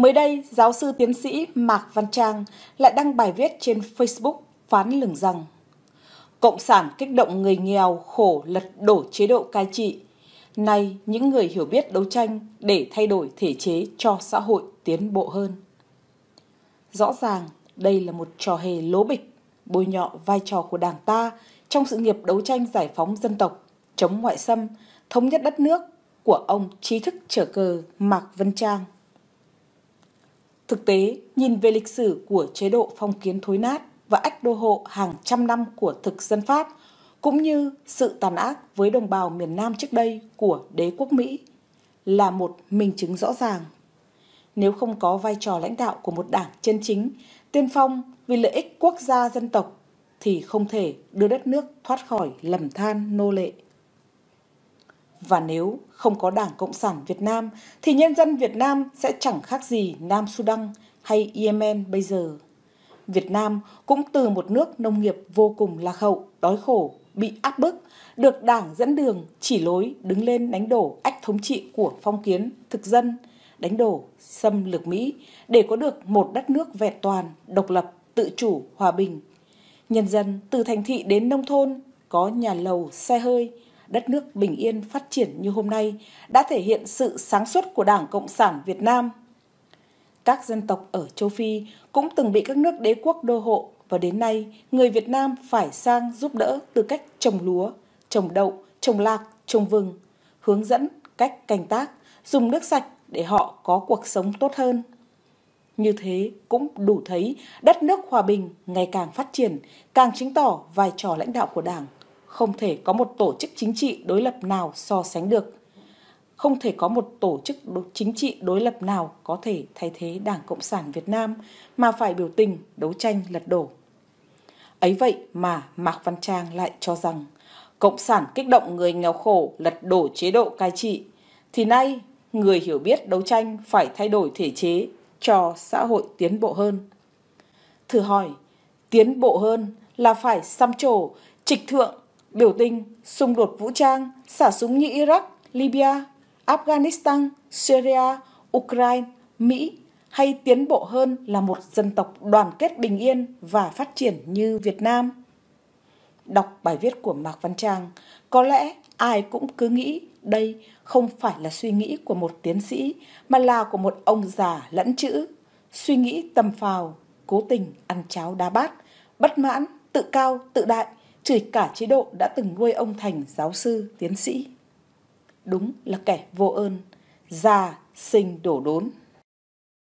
Mới đây, giáo sư tiến sĩ Mạc Văn Trang lại đăng bài viết trên Facebook phán lửng rằng Cộng sản kích động người nghèo khổ lật đổ chế độ cai trị. Nay, những người hiểu biết đấu tranh để thay đổi thể chế cho xã hội tiến bộ hơn. Rõ ràng, đây là một trò hề lố bịch, bôi nhọ vai trò của đảng ta trong sự nghiệp đấu tranh giải phóng dân tộc, chống ngoại xâm, thống nhất đất nước của ông trí thức trở cờ Mạc Văn Trang. Thực tế, nhìn về lịch sử của chế độ phong kiến thối nát và ách đô hộ hàng trăm năm của thực dân Pháp, cũng như sự tàn ác với đồng bào miền Nam trước đây của đế quốc Mỹ là một minh chứng rõ ràng. Nếu không có vai trò lãnh đạo của một đảng chân chính, tiên phong vì lợi ích quốc gia dân tộc, thì không thể đưa đất nước thoát khỏi lầm than nô lệ. Và nếu không có Đảng Cộng sản Việt Nam thì nhân dân Việt Nam sẽ chẳng khác gì Nam Sudan hay Yemen bây giờ. Việt Nam cũng từ một nước nông nghiệp vô cùng lạc hậu, đói khổ, bị áp bức, được Đảng dẫn đường, chỉ lối đứng lên đánh đổ ách thống trị của phong kiến, thực dân, đánh đổ xâm lược Mỹ để có được một đất nước vẹn toàn, độc lập, tự chủ, hòa bình. Nhân dân từ thành thị đến nông thôn có nhà lầu, xe hơi, đất nước bình yên phát triển như hôm nay đã thể hiện sự sáng suốt của Đảng Cộng sản Việt Nam. Các dân tộc ở châu Phi cũng từng bị các nước đế quốc đô hộ và đến nay người Việt Nam phải sang giúp đỡ từ cách trồng lúa, trồng đậu, trồng lạc, trồng vừng, hướng dẫn cách canh tác, dùng nước sạch để họ có cuộc sống tốt hơn. Như thế cũng đủ thấy đất nước hòa bình ngày càng phát triển, càng chứng tỏ vai trò lãnh đạo của Đảng không thể có một tổ chức chính trị đối lập nào so sánh được. Không thể có một tổ chức chính trị đối lập nào có thể thay thế Đảng Cộng sản Việt Nam mà phải biểu tình, đấu tranh lật đổ. Ấy vậy mà Mạc Văn Trang lại cho rằng Cộng sản kích động người nghèo khổ lật đổ chế độ cai trị, thì nay người hiểu biết đấu tranh phải thay đổi thể chế cho xã hội tiến bộ hơn. Thử hỏi, tiến bộ hơn là phải xăm trổ, trịch thượng biểu tình, xung đột vũ trang, xả súng như Iraq, Libya, Afghanistan, Syria, Ukraine, Mỹ hay tiến bộ hơn là một dân tộc đoàn kết bình yên và phát triển như Việt Nam? Đọc bài viết của Mạc Văn Trang, có lẽ ai cũng cứ nghĩ đây không phải là suy nghĩ của một tiến sĩ mà là của một ông già lẫn chữ, suy nghĩ tầm phào, cố tình ăn cháo đá bát, bất mãn, tự cao, tự đại – chửi cả chế độ đã từng nuôi ông thành giáo sư, tiến sĩ. Đúng là kẻ vô ơn, già, sinh đổ đốn.